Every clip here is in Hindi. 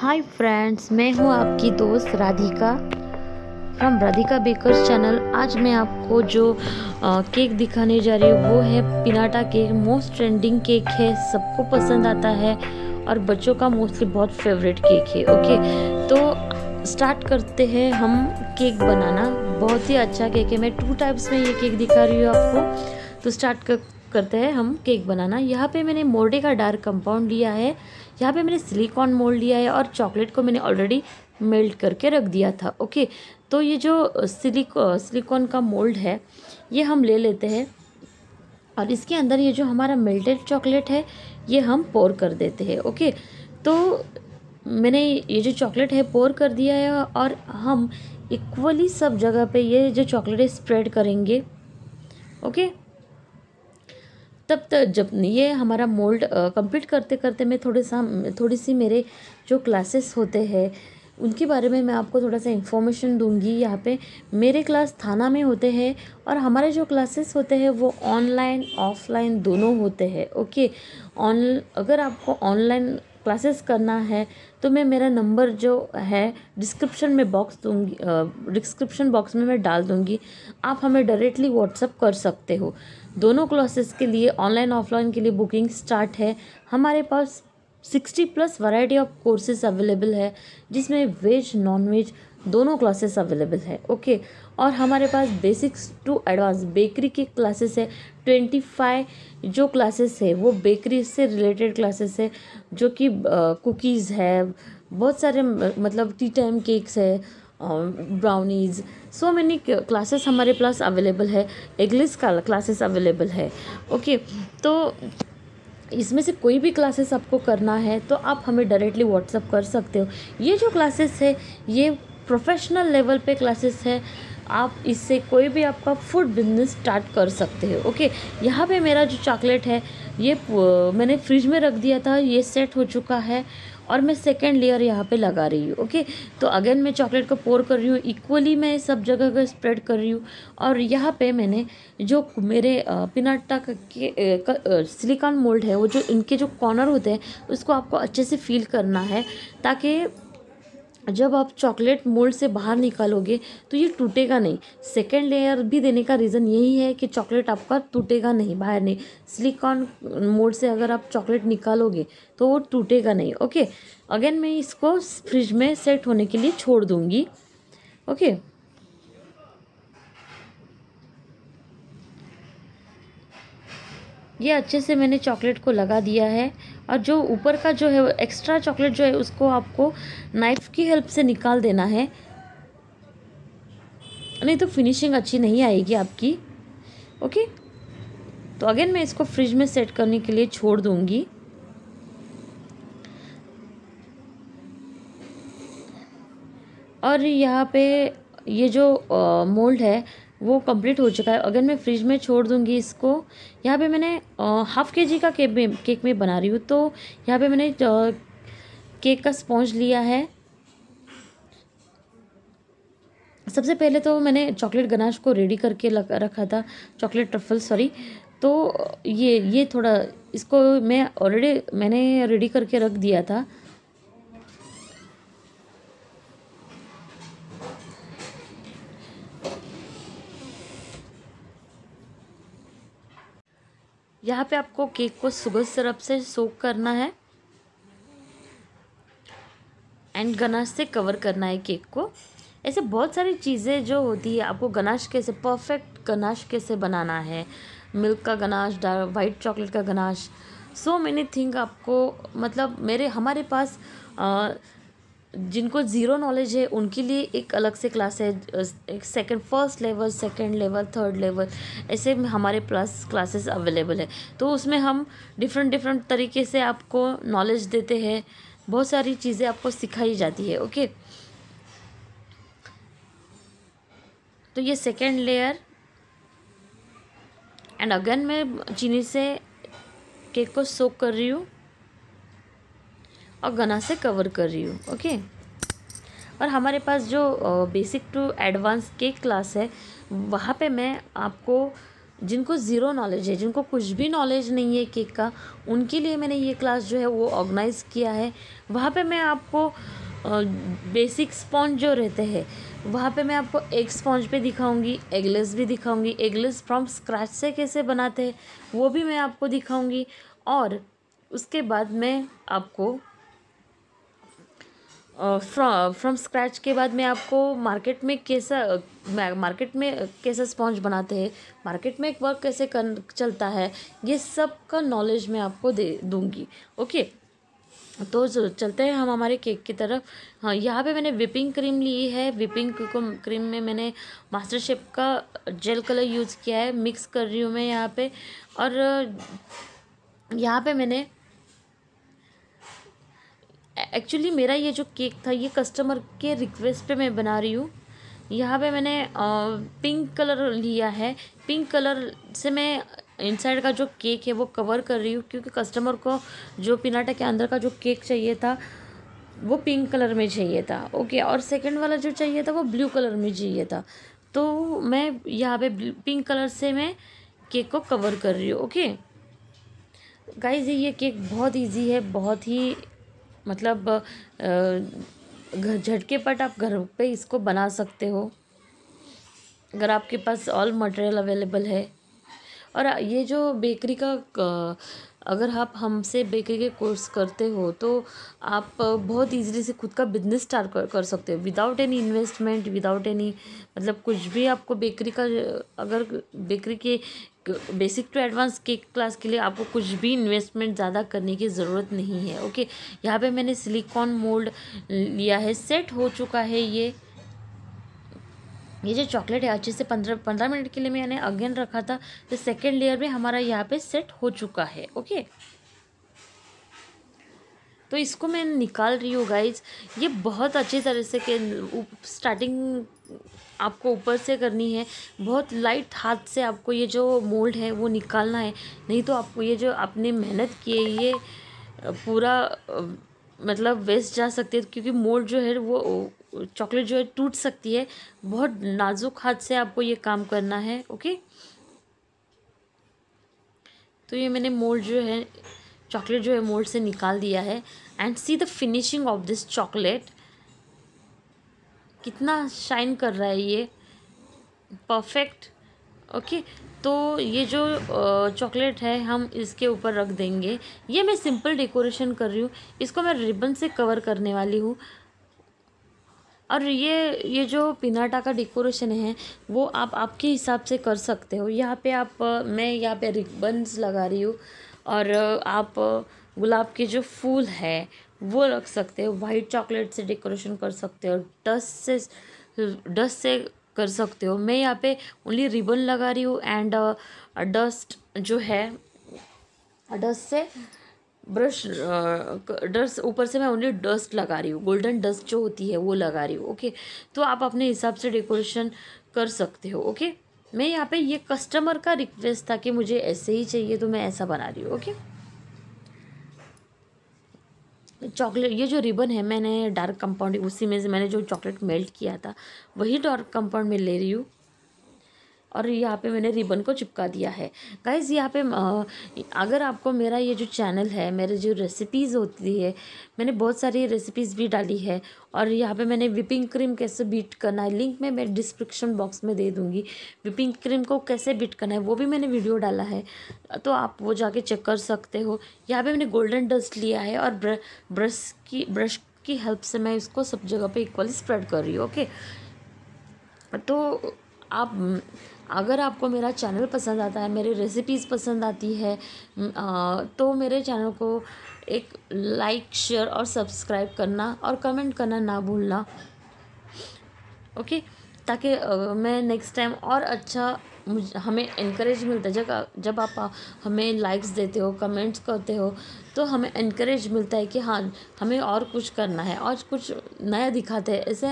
हाय फ्रेंड्स मैं हूँ आपकी दोस्त Radhika from Radhika bakers channel आज मैं आपको जो आ, केक दिखाने जा रही हूँ वो है pinata cake most trending cake है सबको पसंद आता है और बच्चों का मोस्टली बहुत फेवरेट केक है ओके तो स्टार्ट करते हैं हम केक बनाना बहुत ही अच्छा केक है मैं टू टाइप्स में ये केक दिखा रही हूँ आपको तो स्टार्ट कर करते हैं हम केक बनाना यहाँ पे मैंने मोर्डे का डार्क कंपाउंड लिया है यहाँ पे मैंने सिलिकॉन मोल्ड लिया है और चॉकलेट को मैंने ऑलरेडी मेल्ट करके रख दिया था ओके तो ये जो सिलिको सिलिकॉन का मोल्ड है ये हम ले लेते हैं और इसके अंदर ये जो हमारा मेल्टेड चॉकलेट है ये हम पोर कर देते हैं ओके तो मैंने ये जो चॉकलेट है पोर कर दिया है और हम इक्वली सब जगह पे ये जो चॉकलेट है स्प्रेड करेंगे ओके तब तक जब ये हमारा मोल्ड कंप्लीट करते करते मैं थोड़े सा थोड़ी सी मेरे जो क्लासेस होते हैं उनके बारे में मैं आपको थोड़ा सा इन्फॉर्मेशन दूंगी यहाँ पे मेरे क्लास थाना में होते हैं और हमारे जो क्लासेस होते हैं वो ऑनलाइन ऑफलाइन दोनों होते हैं ओके ऑन अगर आपको ऑनलाइन क्लासेस करना है तो मैं मेरा नंबर जो है डिस्क्रिप्शन में बॉक्स दूंगी डिस्क्रिप्शन बॉक्स में मैं डाल दूंगी आप हमें डायरेक्टली व्हाट्सअप कर सकते हो दोनों क्लासेस के लिए ऑनलाइन ऑफलाइन के लिए बुकिंग स्टार्ट है हमारे पास sixty plus variety of courses available है जिसमें वेज नॉन वेज दोनों क्लासेस अवेलेबल है ओके और हमारे पास बेसिक्स टू एडवांस बेकरी की क्लासेस है ट्वेंटी फाइव जो क्लासेस है वो बेकरी से रिलेटेड क्लासेस है जो कि कुकीज़ uh, है बहुत सारे मतलब टी टाइम केक्स है ब्राउनीज़ सो मैनी क्लासेस हमारे पास अवेलेबल है इंग्लिश का क्लासेस अवेलेबल है ओके तो इसमें से कोई भी क्लासेस आपको करना है तो आप हमें डायरेक्टली व्हाट्सअप कर सकते हो ये जो क्लासेस है ये प्रोफेशनल लेवल पे क्लासेस है आप इससे कोई भी आपका फूड बिजनेस स्टार्ट कर सकते हो ओके यहाँ पे मेरा जो चॉकलेट है ये मैंने फ्रिज में रख दिया था ये सेट हो चुका है और मैं सेकेंड लेयर यहाँ पे लगा रही हूँ ओके तो अगेन मैं चॉकलेट को पोर कर रही हूँ इक्वली मैं सब जगह का स्प्रेड कर रही हूँ और यहाँ पे मैंने जो मेरे पिनाटा के सिलिकॉन मोल्ड है वो जो इनके जो कॉर्नर होते हैं उसको आपको अच्छे से फील करना है ताकि जब आप चॉकलेट मोल्ड से बाहर निकालोगे तो ये टूटेगा नहीं सेकेंड लेयर भी देने का रीज़न यही है कि चॉकलेट आपका टूटेगा नहीं बाहर नहीं सिलिकॉन मोल्ड से अगर आप चॉकलेट निकालोगे तो वो टूटेगा नहीं ओके अगेन मैं इसको फ्रिज में सेट होने के लिए छोड़ दूँगी ओके ये अच्छे से मैंने चॉकलेट को लगा दिया है और जो ऊपर का जो है एक्स्ट्रा चॉकलेट जो है उसको आपको नाइफ़ की हेल्प से निकाल देना है नहीं तो फिनिशिंग अच्छी नहीं आएगी आपकी ओके तो अगेन मैं इसको फ्रिज में सेट करने के लिए छोड़ दूंगी और यहाँ पे ये जो मोल्ड है वो कंप्लीट हो चुका है अगर मैं फ्रिज में छोड़ दूँगी इसको यहाँ पे मैंने हाफ़ के जी का केक में केक में बना रही हूँ तो यहाँ पे मैंने केक का स्पॉन्ज लिया है सबसे पहले तो मैंने चॉकलेट गनाश को रेडी करके रखा था चॉकलेट ट्रफल सॉरी तो ये ये थोड़ा इसको मैं ऑलरेडी मैंने रेडी करके रख दिया था यहाँ पे आपको केक को सुगर सिरप से सोक करना है एंड गनाश से कवर करना है केक को ऐसे बहुत सारी चीज़ें जो होती है आपको गनाश कैसे परफेक्ट गनाश कैसे बनाना है मिल्क का गनाश डार्क वाइट चॉकलेट का गनाश सो मैनी थिंक आपको मतलब मेरे हमारे पास आ, जिनको ज़ीरो नॉलेज है उनके लिए एक अलग से क्लास है एक second first level second level third level ऐसे हमारे प्लस क्लासेस अवेलेबल है तो उसमें हम डिफरेंट डिफरेंट तरीके से आपको नॉलेज देते हैं बहुत सारी चीज़ें आपको सिखाई जाती है ओके तो ये सेकेंड लेयर एंड अगेन मैं चीनी से केक को सोक कर रही हूँ और गना से कवर कर रही हूँ ओके और हमारे पास जो बेसिक टू एडवांस के क्लास है वहाँ पे मैं आपको जिनको ज़ीरो नॉलेज है जिनको कुछ भी नॉलेज नहीं है केक का उनके लिए मैंने ये क्लास जो है वो ऑर्गेनाइज़ किया है वहाँ पे मैं आपको बेसिक स्पॉन्ज जो रहते हैं वहाँ पे मैं आपको एग स्पॉन्ज पे दिखाऊंगी एगलेस भी दिखाऊंगी एगलेस फ्रॉम स्क्रैच से कैसे बनाते हैं वो भी मैं आपको दिखाऊंगी और उसके बाद मैं आपको फ्रॉम स्क्रैच के बाद मैं आपको मार्केट में कैसा मार्केट में कैसा स्पॉन्ज बनाते हैं मार्केट में एक वर्क कैसे कर चलता है ये सब का नॉलेज मैं आपको दे दूँगी ओके तो चलते हैं हम हमारे केक की तरफ हाँ यहाँ पे मैंने विपिंग क्रीम ली है विपिंग क्रीम में मैंने मास्टर शेप का जेल कलर यूज़ किया है मिक्स कर रही हूँ मैं यहाँ पे और यहाँ पे मैंने एक्चुअली मेरा ये जो केक था ये कस्टमर के रिक्वेस्ट पे मैं बना रही हूँ यहाँ पे मैंने पिंक कलर लिया है पिंक कलर से मैं इनसाइड का जो केक है वो कवर कर रही हूँ क्योंकि कस्टमर को जो पिनाटा के अंदर का जो केक चाहिए था वो पिंक कलर में चाहिए था ओके और सेकंड वाला जो चाहिए था वो ब्लू कलर में चाहिए था तो मैं यहाँ पे पिंक कलर से मैं केक को कवर कर रही हूँ ओके गाइज ये केक बहुत इजी है बहुत ही मतलब झटके पट आप घर पे इसको बना सकते हो अगर आपके पास ऑल मटेरियल अवेलेबल है और ये जो बेकरी का अगर आप हमसे बेकरी के कोर्स करते हो तो आप बहुत इजीली से खुद का बिजनेस स्टार्ट कर, कर सकते हो without any investment without any मतलब कुछ भी आपको बेकरी का अगर बेकरी के बेसिक टू एडवांस के क्लास के लिए आपको कुछ भी इन्वेस्टमेंट ज़्यादा करने की ज़रूरत नहीं है ओके यहाँ पे मैंने सिलिकॉन मोल्ड लिया है सेट हो चुका है ये ये जो चॉकलेट है अच्छे से पंद्रह पंद्रह मिनट के लिए मैंने अगेन रखा था तो सेकेंड लेयर में हमारा यहाँ पे सेट हो चुका है ओके तो इसको मैं निकाल रही हूँ गाइज ये बहुत अच्छी तरह से के स्टार्टिंग आपको ऊपर से करनी है बहुत लाइट हाथ से आपको ये जो मोल्ड है वो निकालना है नहीं तो आपको ये जो आपने मेहनत की है ये पूरा मतलब वेस्ट जा सकती है क्योंकि मोल्ड जो है वो चॉकलेट जो है टूट सकती है बहुत नाजुक हाथ से आपको ये काम करना है ओके तो ये मैंने मोल्ड जो है चॉकलेट जो है मोल्ड से निकाल दिया है and see the finishing of this chocolate कितना शाइन कर रहा है ये परफेक्ट ओके तो ये जो चॉकलेट है हम इसके ऊपर रख देंगे ये मैं सिंपल डेकोरेशन कर रही हूँ इसको मैं रिबन से कवर करने वाली हूँ और ये ये जो पिनाटा का डेकोरेशन है वो आप आपके हिसाब से कर सकते हो यहाँ पे आप मैं यहाँ पे रिबन्स लगा रही हूँ और आप गुलाब के जो फूल है वो रख सकते हो वाइट चॉकलेट से डेकोरेशन कर सकते हो डस्ट से डस्ट से कर सकते हो मैं यहाँ पे ओनली रिबन लगा रही हूँ एंड डस्ट uh, जो है डस्ट से ब्रश डस्ट uh, ऊपर से मैं ओनली डस्ट लगा रही हूँ गोल्डन डस्ट जो होती है वो लगा रही हूँ ओके तो आप अपने हिसाब से डेकोरेशन कर सकते हो ओके मैं यहाँ पे ये कस्टमर का रिक्वेस्ट था कि मुझे ऐसे ही चाहिए तो मैं ऐसा बना रही हूँ ओके चॉकलेट ये जो रिबन है मैंने डार्क कंपाउंड उसी में से मैंने जो चॉकलेट मेल्ट किया था वही डार्क कंपाउंड में ले रही हूँ और यहाँ पे मैंने रिबन को चिपका दिया है गाइज़ यहाँ पे अगर आपको मेरा ये जो चैनल है मेरे जो रेसिपीज़ होती है मैंने बहुत सारी रेसिपीज़ भी डाली है और यहाँ पे मैंने विपिंग क्रीम कैसे बीट करना है लिंक में मैं डिस्क्रिप्शन बॉक्स में दे दूँगी विपिंग क्रीम को कैसे बीट करना है वो भी मैंने वीडियो डाला है तो आप वो जाके चेक कर सकते हो यहाँ पर मैंने गोल्डन डस्ट लिया है और ब्रश की ब्रश की हेल्प से मैं इसको सब जगह पर इक्वली स्प्रेड कर रही हूँ ओके तो आप अगर आपको मेरा चैनल पसंद आता है मेरी रेसिपीज़ पसंद आती है तो मेरे चैनल को एक लाइक शेयर और सब्सक्राइब करना और कमेंट करना ना भूलना ओके ताकि मैं नेक्स्ट टाइम और अच्छा मुझ हमें इनक्रेज मिलता है जब जब आप हमें लाइक्स देते हो कमेंट्स करते हो तो हमें इनक्रेज मिलता है कि हाँ हमें और कुछ करना है और कुछ नया दिखाते हैं ऐसे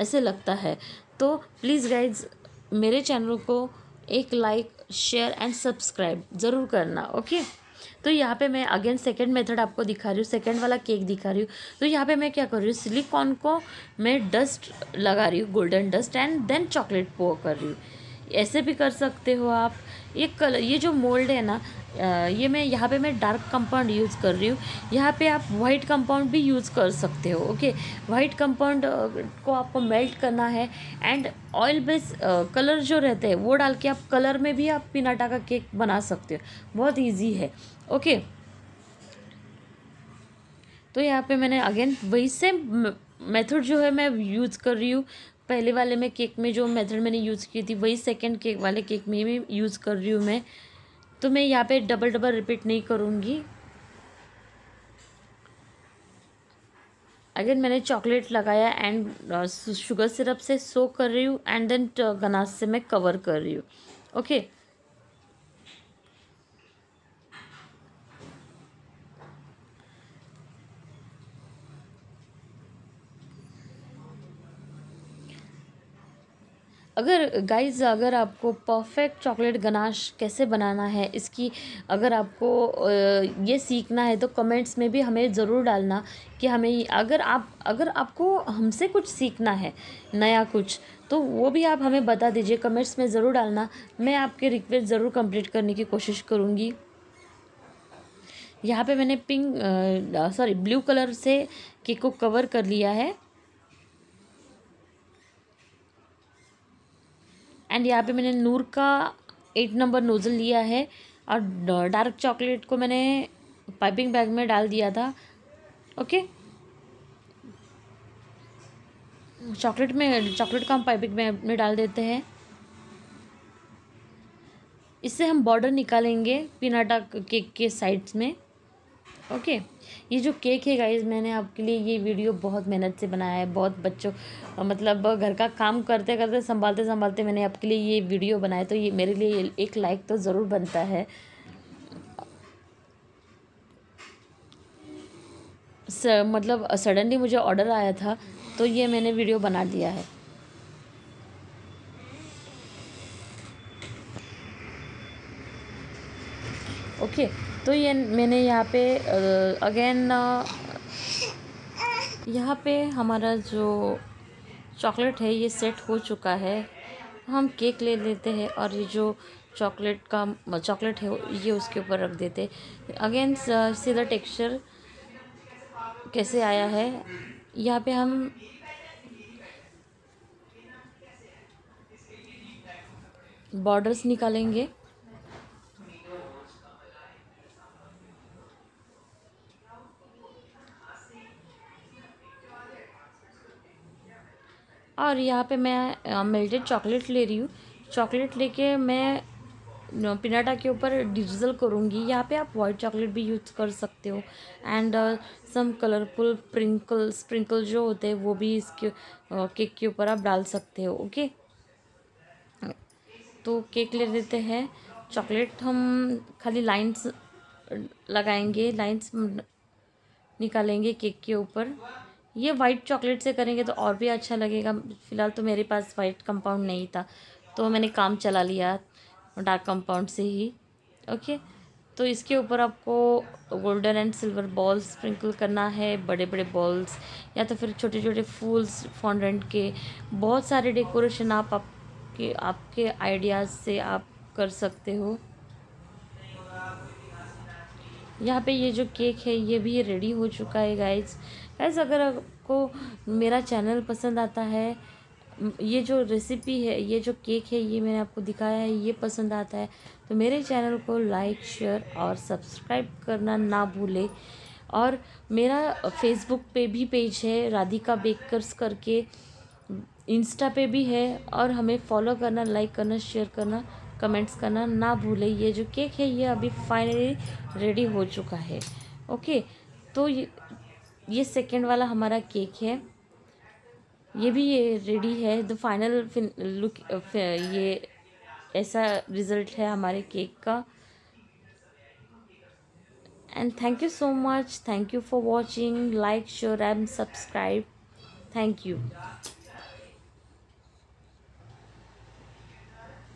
ऐसे लगता है तो प्लीज़ गाइज मेरे चैनल को एक लाइक शेयर एंड सब्सक्राइब ज़रूर करना ओके तो यहाँ पे मैं अगेन सेकंड मेथड आपको दिखा रही हूँ सेकंड वाला केक दिखा रही हूँ तो यहाँ पे मैं क्या कर रही हूँ सिलिकॉन को मैं डस्ट लगा रही हूँ golden dust and then chocolate pour कर रही हूँ ऐसे भी कर सकते हो आप ये कलर ये जो मोल्ड है ना ये मैं यहाँ पे मैं डार्क कंपाउंड यूज़ कर रही हूँ यहाँ पे आप वाइट कंपाउंड भी यूज़ कर सकते हो ओके वाइट कंपाउंड को आपको मेल्ट करना है एंड ऑयल बेस कलर जो रहते हैं वो डाल के आप कलर में भी आप पिनाटा का केक बना सकते हो बहुत ईजी है ओके तो यहाँ पे मैंने अगेन वही सेम मेथड जो है मैं यूज़ कर रही हूँ पहले वाले में केक में जो मेथड मैंने यूज़ की थी वही सेकेंड केक वाले केक में भी यूज़ कर रही हूँ मैं तो मैं यहाँ पे डबल डबल रिपीट नहीं करूँगी अगेन मैंने चॉकलेट लगाया एंड शुगर सिरप से सो कर रही हूँ एंड देन गनाज से मैं कवर कर रही हूँ ओके okay. अगर गाइज़ अगर आपको परफेक्ट चॉकलेट गनाश कैसे बनाना है इसकी अगर आपको ये सीखना है तो कमेंट्स में भी हमें ज़रूर डालना कि हमें अगर आप अगर आपको हमसे कुछ सीखना है नया कुछ तो वो भी आप हमें बता दीजिए कमेंट्स में ज़रूर डालना मैं आपके रिक्वेस्ट ज़रूर कंप्लीट करने की कोशिश करूँगी यहाँ पे मैंने पिंक सॉरी ब्लू कलर से केक को कवर कर लिया है एंड यहाँ पे मैंने नूर का एट नंबर नोज़ल लिया है और डार्क चॉकलेट को मैंने पाइपिंग बैग में डाल दिया था ओके चॉकलेट में चॉकलेट को हम पाइपिंग बैग में डाल देते हैं इससे हम बॉर्डर निकालेंगे पिनाटा केक के साइड्स में ओके ये जो केक है गाइज मैंने आपके लिए ये वीडियो बहुत मेहनत से बनाया है बहुत बच्चों मतलब घर का काम करते करते संभालते संभालते मैंने आपके लिए ये वीडियो बनाया तो ये मेरे लिए एक लाइक तो ज़रूर बनता है स, मतलब सडनली मुझे ऑर्डर आया था तो ये मैंने वीडियो बना दिया है ओके okay. तो ये मैंने यहाँ पे अगेन यहाँ पे हमारा जो चॉकलेट है ये सेट हो चुका है हम केक ले लेते हैं और ये जो चॉकलेट का चॉकलेट है ये उसके ऊपर रख देते अगेन सीधा टेक्सचर कैसे आया है यहाँ पे हम बॉर्डर्स निकालेंगे और यहाँ पे मैं मेल्टेड चॉकलेट ले रही हूँ चॉकलेट लेके मैं पिनाटा के ऊपर डिजिटल करूँगी यहाँ पे आप वाइट चॉकलेट भी यूज़ कर सकते हो and some colourful prinkle sprinkle जो होते हैं वो भी इसके केक के ऊपर आप डाल सकते हो ओके तो केक ले लेते हैं चॉकलेट हम खाली लाइंस लगाएंगे लाइंस निकालेंगे केक के ऊपर ये वाइट चॉकलेट से करेंगे तो और भी अच्छा लगेगा फ़िलहाल तो मेरे पास वाइट कंपाउंड नहीं था तो मैंने काम चला लिया डार्क कंपाउंड से ही ओके तो इसके ऊपर आपको golden and silver balls sprinkle करना है बड़े बड़े बॉल्स या तो फिर छोटे छोटे फूल्स फॉन्डेंट के बहुत सारे डेकोरेशन आप आपके आपके आइडियाज़ से आप कर सकते हो यहाँ पे ये जो केक है ये भी रेडी हो चुका है गाइज गाइज अगर आपको मेरा चैनल पसंद आता है ये जो रेसिपी है ये जो केक है ये मैंने आपको दिखाया है ये पसंद आता है तो मेरे चैनल को लाइक शेयर और सब्सक्राइब करना ना भूले और मेरा फेसबुक पे भी पेज है राधिका बेकर्स करके इंस्टा पे भी है और हमें फॉलो करना लाइक करना शेयर करना कमेंट्स करना ना भूलें ये जो केक है ये अभी फाइनली रेडी हो चुका है ओके तो ये ये सेकेंड वाला हमारा केक है ये भी ये रेडी है द फाइनल लुक ये ऐसा रिज़ल्ट है हमारे केक का and thank you so much thank you for watching like share and subscribe thank you